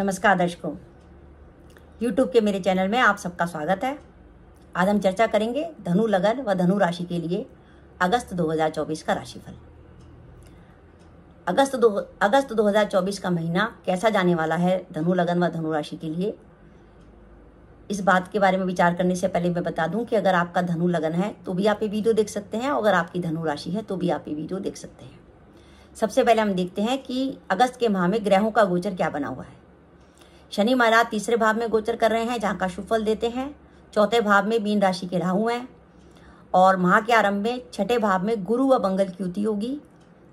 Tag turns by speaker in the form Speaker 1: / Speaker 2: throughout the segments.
Speaker 1: नमस्कार दर्शकों यूट्यूब के मेरे चैनल में आप सबका स्वागत है आज हम चर्चा करेंगे धनु लगन व धनु राशि के लिए अगस्त 2024 का राशिफल अगस्त दो अगस्त 2024 का महीना कैसा जाने वाला है धनु लगन व धनु राशि के लिए इस बात के बारे में विचार करने से पहले मैं बता दूं कि अगर आपका धनु लगन है तो भी आप ये वीडियो देख सकते हैं अगर आपकी धनु राशि है तो भी आप ये वीडियो देख सकते हैं सबसे पहले हम देखते हैं कि अगस्त के माह में ग्रहों का गोचर क्या बना हुआ है शनि महाराज तीसरे भाव में गोचर कर रहे हैं जहाँ का सुफल देते हैं चौथे भाव में मीन राशि के राहु हैं और माह के आरंभ में छठे भाव में गुरु व मंगल की युति होगी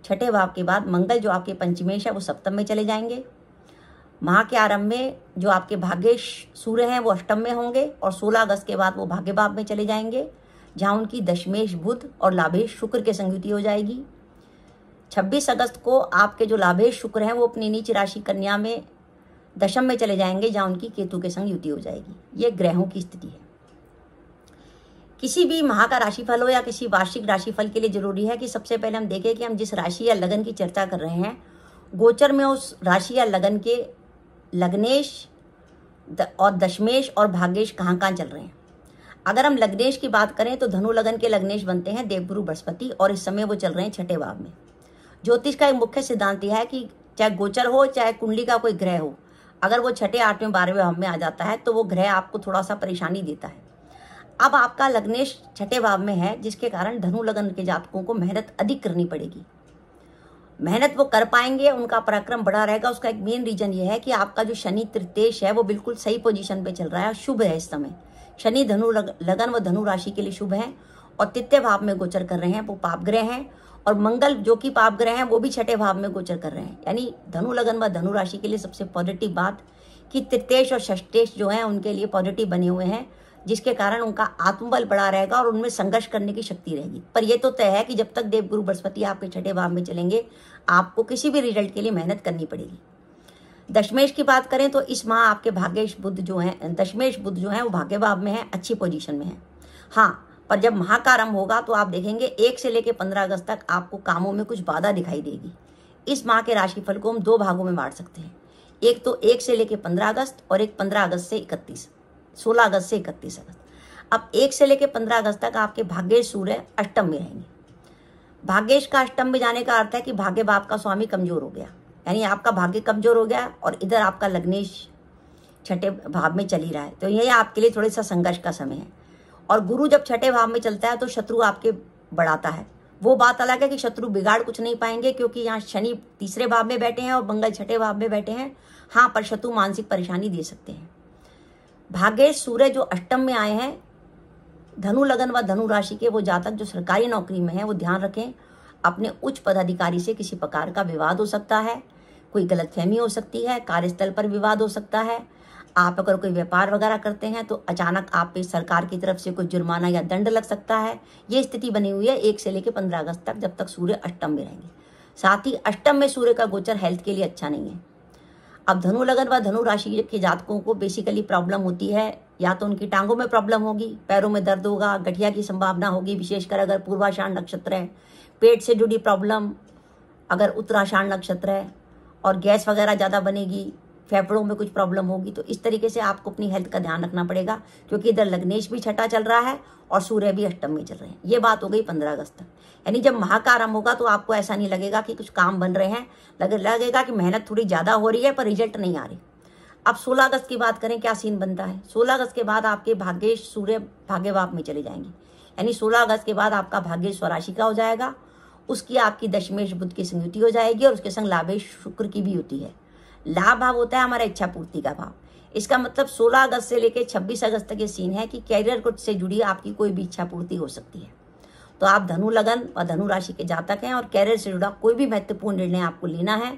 Speaker 1: छठे भाव के बाद मंगल जो आपके पंचमेश है वो सप्तम में चले जाएंगे माह के आरंभ में जो आपके भाग्य सूर्य हैं वो अष्टम में होंगे और 16 अगस्त के बाद वो भाग्य भाव में चले जाएंगे जहाँ उनकी दशमेश बुध और लाभेश शुक्र के संयुति हो जाएगी 26 अगस्त को आपके जो लाभेश शुक्र हैं वो अपनी नीच राशि कन्या में दशम में चले जाएंगे जहाँ उनकी केतु के संग युति हो जाएगी ये ग्रहों की स्थिति है किसी भी माह का राशिफल हो या किसी वार्षिक राशिफल के लिए जरूरी है कि सबसे पहले हम देखें कि हम जिस राशि या लगन की चर्चा कर रहे हैं गोचर में उस राशि या लगन के लग्नेश और दशमेश और भाग्येश कहाँ कहाँ चल रहे हैं अगर हम लग्नेश की बात करें तो धनु लगन के लग्नेश बनते हैं देवगुरु बृहस्पति और इस समय वो चल रहे हैं छठे भाव में ज्योतिष का एक मुख्य सिद्धांत यह है कि चाहे गोचर हो चाहे कुंडली का कोई ग्रह हो अगर वो छठे आठवें बारहवें भाव में आ जाता है तो वो ग्रह आपको थोड़ा सा परेशानी देता है अब आपका लग्नेश छठे भाव में है जिसके कारण धनु लग्न के जातकों को मेहनत अधिक करनी पड़ेगी मेहनत वो कर पाएंगे उनका पराक्रम बड़ा रहेगा उसका एक मेन रीजन ये है कि आपका जो शनि तृतीश है वो बिल्कुल सही पोजीशन पे चल रहा है शुभ है इस समय शनि धनु लग, लगन व धनु राशि के लिए शुभ है और तृतीय भाव में गोचर कर रहे हैं वो पाप ग्रह हैं और मंगल जो कि पाप ग्रह हैं वो भी छठे भाव में गोचर कर रहे हैं यानी धनु लगन व धनु राशि के लिए सबसे पॉजिटिव बात कि तृतीय और षष्टेश जो है उनके लिए पॉजिटिव बने हुए हैं जिसके कारण उनका आत्मबल बढ़ा रहेगा और उनमें संघर्ष करने की शक्ति रहेगी पर यह तो तय है कि जब तक देवगुरु बृहस्पति आपके छठे भाव में चलेंगे आपको किसी भी रिजल्ट के लिए मेहनत करनी पड़ेगी दशमेश की बात करें तो इस माह आपके भाग्यश बुद्ध जो हैं दशमेश बुद्ध जो है वो भाग्य भाव में है अच्छी पोजिशन में है हाँ पर जब महाकारम होगा तो आप देखेंगे एक से लेकर पंद्रह अगस्त तक आपको कामों में कुछ बाधा दिखाई देगी इस माह के राशिफल को हम दो भागों में बांट सकते हैं एक तो एक से लेकर पंद्रह अगस्त और एक पंद्रह अगस्त से इकतीस सोलह अगस्त से इकतीस अगस्त अब एक से लेकर पंद्रह अगस्त तक आपके भाग्येश सूर्य अष्टम में रहेंगे भाग्येश का अष्टम में जाने का अर्थ है कि भाग्य बाप का स्वामी कमजोर हो गया यानी आपका भाग्य कमजोर हो गया और इधर आपका लग्नेश छठे भाव में चल ही रहा है तो यही आपके लिए थोड़ा सा संघर्ष का समय है और गुरु जब छठे भाव में चलता है तो शत्रु आपके बढ़ाता है वो बात अलग है कि शत्रु बिगाड़ कुछ नहीं पाएंगे क्योंकि यहाँ शनि तीसरे भाव में बैठे हैं और मंगल छठे भाव में बैठे हैं हाँ पर शत्रु मानसिक परेशानी दे सकते हैं भाग्य सूर्य जो अष्टम में आए हैं धनु लगन व धनु राशि के वो जातक जो सरकारी नौकरी में है वो ध्यान रखें अपने उच्च पदाधिकारी से किसी प्रकार का विवाद हो सकता है कोई गलतफहमी हो सकती है कार्यस्थल पर विवाद हो सकता है आप अगर कोई व्यापार वगैरह करते हैं तो अचानक आप पे सरकार की तरफ से कोई जुर्माना या दंड लग सकता है ये स्थिति बनी हुई है एक से लेकर पंद्रह अगस्त तक जब तक सूर्य अष्टम में रहेंगे साथ ही अष्टम में सूर्य का गोचर हेल्थ के लिए अच्छा नहीं है अब धनु लगन व धनु राशि के जातकों को बेसिकली प्रॉब्लम होती है या तो उनकी टांगों में प्रॉब्लम होगी पैरों में दर्द होगा गठिया की संभावना होगी विशेषकर अगर पूर्वाषाण नक्षत्र है पेट से जुड़ी प्रॉब्लम अगर उत्तराषाण नक्षत्र है और गैस वगैरह ज़्यादा बनेगी फेफड़ों में कुछ प्रॉब्लम होगी तो इस तरीके से आपको अपनी हेल्थ का ध्यान रखना पड़ेगा क्योंकि इधर लग्नेश भी छठा चल रहा है और सूर्य भी अष्टम में चल रहे हैं ये बात हो गई पंद्रह अगस्त तक यानी जब माह का आरंभ होगा तो आपको ऐसा नहीं लगेगा कि कुछ काम बन रहे हैं लग, लगेगा कि मेहनत थोड़ी ज़्यादा हो रही है पर रिजल्ट नहीं आ रही अब सोलह अगस्त की बात करें क्या सीन बनता है सोलह अगस्त के बाद आपके भाग्य सूर्य बाप में चले जाएंगे यानी सोलह अगस्त के बाद आपका भाग्य स्वराशि का हो जाएगा उसकी आपकी दशमेश बुद्ध की संयुति हो जाएगी और उसके संग लाभेश शुक्र की भी होती है लाभ भाव होता है हमारा इच्छा पूर्ति का भाव इसका मतलब 16 अगस्त से लेकर 26 अगस्त तक ये सीन है कि कैरियर को से जुड़ी आपकी कोई भी इच्छा पूर्ति हो सकती है तो आप धनु लगन और धनु राशि के जातक हैं और कैरियर से जुड़ा कोई भी महत्वपूर्ण निर्णय आपको लेना है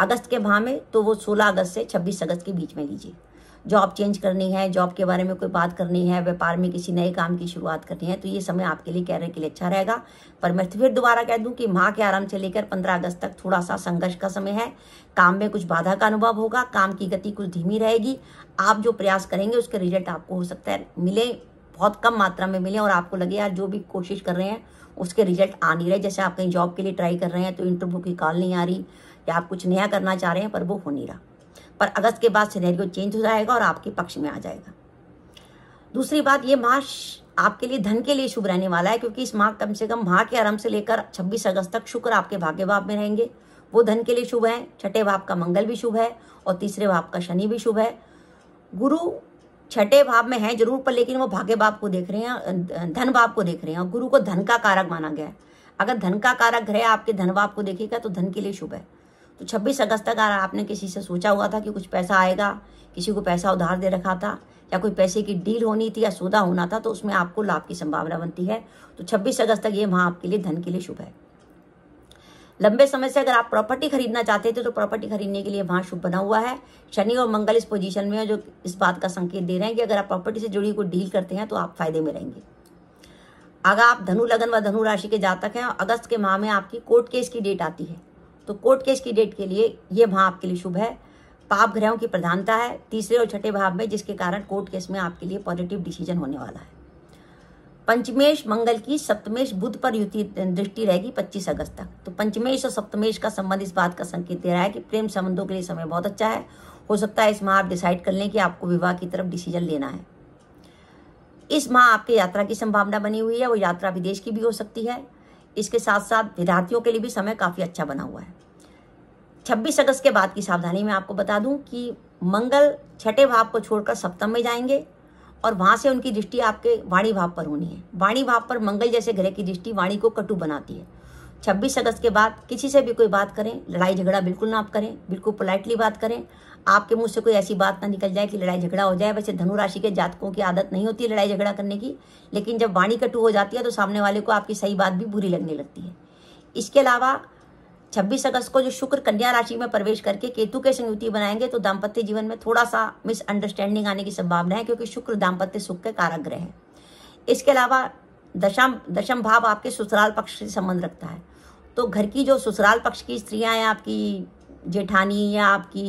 Speaker 1: अगस्त के भाव में तो वो 16 अगस्त से 26 अगस्त के बीच में लीजिए जॉब चेंज करनी है जॉब के बारे में कोई बात करनी है व्यापार में किसी नए काम की शुरुआत करनी है तो ये समय आपके लिए कैरियर के लिए अच्छा रहेगा पर मैं फिर दोबारा कह दूं कि माह के आराम से लेकर पंद्रह अगस्त तक थोड़ा सा संघर्ष का समय है काम में कुछ बाधा का अनुभव होगा काम की गति कुछ धीमी रहेगी आप जो प्रयास करेंगे उसके रिजल्ट आपको हो सकता है मिले बहुत कम मात्रा में मिले और आपको लगे यार जो भी कोशिश कर रहे हैं उसके रिजल्ट आ नहीं रहे जैसे आप कहीं जॉब के लिए ट्राई कर रहे हैं तो इंटरव्यू की कॉल नहीं आ रही या आप कुछ नया करना चाह रहे हैं पर वो हो नहीं रहा पर अगस्त के बाद सिनेरियो चेंज हो जाएगा और आपके पक्ष में आ जाएगा दूसरी बात ये माह आपके लिए धन के लिए शुभ रहने वाला है क्योंकि इस माह कम से कम माह के आरंभ से लेकर 26 अगस्त तक शुक्र आपके भाग्य भाव में रहेंगे वो धन के लिए शुभ है छठे भाव का मंगल भी शुभ है और तीसरे भाव का शनि भी शुभ है गुरु छठे भाव में है जरूर पर लेकिन वो भाग्य भाव को देख रहे हैं धन भाव को देख रहे हैं और गुरु को धन का कारक माना गया है अगर धन का कारक ग्रह आपके धन भाव को देखेगा तो धन के लिए शुभ है तो 26 अगस्त तक अगर आपने किसी से सोचा हुआ था कि कुछ पैसा आएगा किसी को पैसा उधार दे रखा था या कोई पैसे की डील होनी थी या सौदा होना था तो उसमें आपको लाभ की संभावना बनती है तो 26 अगस्त तक ये माह आपके लिए धन के लिए शुभ है लंबे समय से अगर आप प्रॉपर्टी खरीदना चाहते थे तो प्रॉपर्टी खरीदने के लिए वहाँ शुभ बना हुआ है शनि और मंगल इस पोजीशन में है जो इस बात का संकेत दे रहे हैं कि अगर आप प्रॉपर्टी से जुड़ी कोई डील करते हैं तो आप फायदे में रहेंगे अगर आप धनु लगन व धनु राशि के जातक हैं अगस्त के माह में आपकी कोर्ट केस की डेट आती है तो कोर्ट केस की डेट के लिए ये माह आपके लिए शुभ है पाप ग्रहों की प्रधानता है तीसरे और छठे भाव में जिसके कारण कोर्ट केस में आपके लिए पॉजिटिव डिसीजन होने वाला है पंचमेश मंगल की सप्तमेश बुद्ध पर युति दृष्टि रहेगी 25 अगस्त तक तो पंचमेश और सप्तमेश का संबंध इस बात का संकेत दे रहा है कि प्रेम संबंधों के लिए समय बहुत अच्छा है हो सकता है इस माह आप डिसाइड कर लें कि आपको विवाह की तरफ डिसीजन लेना है इस माह आपकी यात्रा की संभावना बनी हुई है वो यात्रा विदेश की भी हो सकती है इसके साथ साथ विद्यार्थियों के लिए भी समय काफ़ी अच्छा बना हुआ है छब्बीस अगस्त के बाद की सावधानी में आपको बता दूं कि मंगल छठे भाव को छोड़कर सप्तम में जाएंगे और वहां से उनकी दृष्टि आपके वाणी भाव पर होनी है वाणी भाव पर मंगल जैसे ग्रह की दृष्टि वाणी को कटु बनाती है छब्बीस अगस्त के बाद किसी से भी कोई बात करें लड़ाई झगड़ा बिल्कुल ना आप करें बिल्कुल पोलाइटली बात करें आपके मुंह से कोई ऐसी बात ना निकल जाए कि लड़ाई झगड़ा हो जाए वैसे धनु राशि के जातकों की आदत नहीं होती लड़ाई झगड़ा करने की लेकिन जब वाणी कटु हो जाती है तो सामने वाले को आपकी सही बात भी बुरी लगने लगती है इसके अलावा 26 अगस्त को जो शुक्र कन्या राशि में प्रवेश करके केतु के संयुति बनाएंगे तो दाम्पत्य जीवन में थोड़ा सा मिसअंडरस्टैंडिंग आने की संभावना है क्योंकि शुक्र दाम्पत्य सुख के कारक ग्रह है इसके अलावा दशम दशम भाव आपके ससुराल पक्ष से संबंध रखता है तो घर की जो ससुराल पक्ष की स्त्रियाँ हैं आपकी जेठानी या आपकी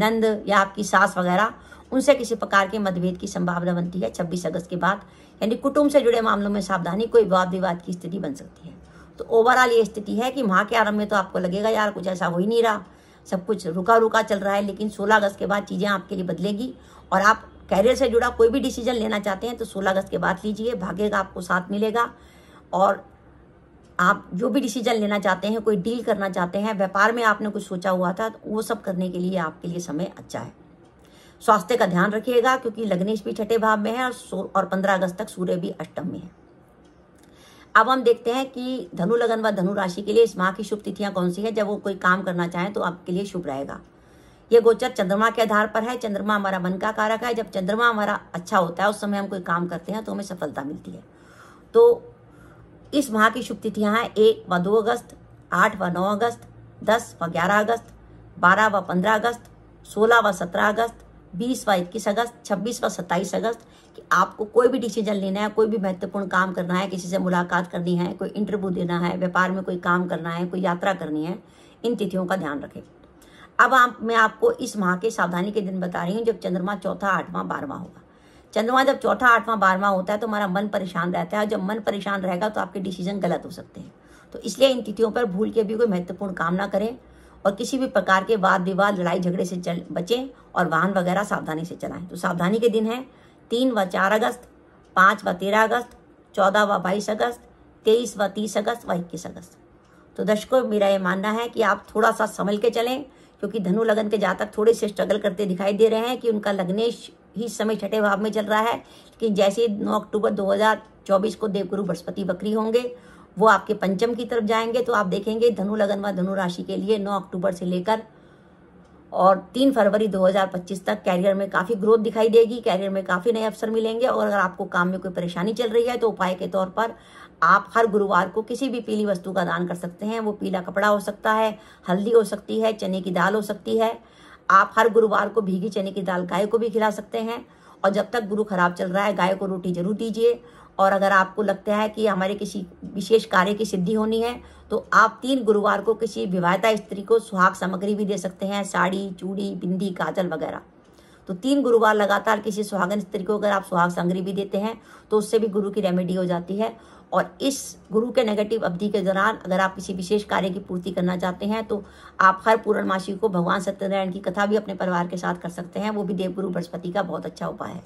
Speaker 1: नंद या आपकी सास वगैरह उनसे किसी प्रकार के मतभेद की संभावना बनती है छब्बीस अगस्त के बाद यानी कुटुंब से जुड़े मामलों में सावधानी कोई वाद विवाद की स्थिति बन सकती है तो ओवरऑल ये स्थिति है कि माह के आरंभ में तो आपको लगेगा यार कुछ ऐसा हो ही नहीं रहा सब कुछ रुका रुका चल रहा है लेकिन 16 अगस्त के बाद चीज़ें आपके लिए बदलेगी और आप करियर से जुड़ा कोई भी डिसीजन लेना चाहते हैं तो 16 अगस्त के बाद लीजिए भाग्य आपको साथ मिलेगा और आप जो भी डिसीजन लेना चाहते हैं कोई डील करना चाहते हैं व्यापार में आपने कुछ सोचा हुआ था तो वो सब करने के लिए आपके लिए समय अच्छा है स्वास्थ्य का ध्यान रखिएगा क्योंकि लग्नेश भी छठे भाव में है और और पंद्रह अगस्त तक सूर्य भी अष्टम में है अब हम देखते हैं कि धनु लगन व धनु राशि के लिए इस माह की शुभ तिथियां कौन सी है जब वो कोई काम करना चाहें तो आपके लिए शुभ रहेगा ये गोचर चंद्रमा के आधार पर है चंद्रमा हमारा मन का कारक है जब चंद्रमा हमारा अच्छा होता है उस समय हम कोई काम करते हैं तो हमें सफलता मिलती है तो इस माह की शुभ तिथियां हैं एक व दो अगस्त आठ व नौ अगस्त दस व ग्यारह अगस्त बारह व पंद्रह अगस्त सोलह व सत्रह अगस्त बीस व इक्कीस अगस्त छब्बीस व सत्ताईस अगस्त कि आपको कोई भी डिसीजन लेना है कोई भी महत्वपूर्ण काम करना है किसी से मुलाकात करनी है कोई इंटरव्यू देना है व्यापार में कोई काम करना है कोई यात्रा करनी है इन तिथियों का ध्यान रखें अब आप मैं आपको इस माह के सावधानी के दिन बता रही हूँ जब चंद्रमा चौथा आठवां बारवा होगा चंद्रमा जब चौथा आठवां बारवा होता है तो हमारा मन परेशान रहता है और जब मन परेशान रहेगा तो आपके डिसीजन गलत हो सकते हैं तो इसलिए इन तिथियों पर भूल के भी कोई महत्वपूर्ण काम ना करें और किसी भी प्रकार के वाद विवाद लड़ाई झगड़े से चल बचें और वाहन वगैरह सावधानी से चलाएं तो सावधानी के दिन है तीन व चार अगस्त पाँच व तेरह अगस्त चौदह व बाईस अगस्त तेईस व तीस अगस्त व इक्कीस अगस्त तो दर्शकों मेरा ये मानना है कि आप थोड़ा सा संभल के चलें क्योंकि धनु लगन के जातक थोड़े से स्ट्रगल करते दिखाई दे रहे हैं कि उनका लग्नेश ही समय छठे भाव में चल रहा है लेकिन जैसे ही 9 अक्टूबर 2024 को देवगुरु बृहस्पति बकरी होंगे वो आपके पंचम की तरफ जाएंगे तो आप देखेंगे धनु लगन व धनु राशि के लिए 9 अक्टूबर से लेकर और 3 फरवरी 2025 तक कैरियर में काफ़ी ग्रोथ दिखाई देगी कैरियर में काफ़ी नए अवसर मिलेंगे और अगर आपको काम में कोई परेशानी चल रही है तो उपाय के तौर पर आप हर गुरुवार को किसी भी पीली वस्तु का दान कर सकते हैं वो पीला कपड़ा हो सकता है हल्दी हो सकती है चने की दाल हो सकती है आप हर गुरुवार को भीगी चने की दाल गाय को भी खिला सकते हैं और जब तक गुरु खराब चल रहा है गाय को रोटी जरूर दीजिए और अगर आपको लगता है कि हमारे किसी विशेष कार्य की सिद्धि होनी है तो आप तीन गुरुवार को किसी विवाहिता स्त्री को सुहाग सामग्री भी दे सकते हैं साड़ी चूड़ी बिंदी काजल वगैरह तो तीन गुरुवार लगातार किसी सुहागन स्त्री को अगर आप सुहाग सामग्री भी देते हैं तो उससे भी गुरु की रेमेडी हो जाती है और इस गुरु के नेगेटिव अवधि के दौरान अगर आप किसी विशेष कार्य की पूर्ति करना चाहते हैं तो आप हर पूर्णमासी को भगवान सत्यनारायण की कथा भी अपने परिवार के साथ कर सकते हैं वो भी देवगुरु बृहस्पति का बहुत अच्छा उपाय है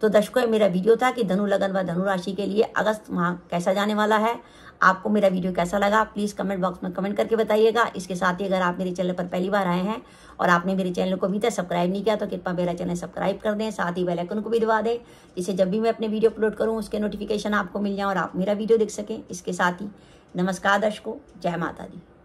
Speaker 1: तो दर्शकों मेरा वीडियो था कि धनु लगन व धनु राशि के लिए अगस्त माह कैसा जाने वाला है आपको मेरा वीडियो कैसा लगा प्लीज़ कमेंट बॉक्स में कमेंट करके बताइएगा इसके साथ ही अगर आप मेरे चैनल पर पहली बार आए हैं और आपने मेरे चैनल को अभी तक सब्सक्राइब नहीं किया तो कृपया मेरा चैनल सब्सक्राइब कर दें साथ ही बेलाइकन को भी दबा दें जिससे जब भी मैं अपने वीडियो अपलोड करूँ उसके नोटिफिकेशन आपको मिल जाए और आप मेरा वीडियो देख सकें इसके साथ ही नमस्कार दर्शकों जय माता दी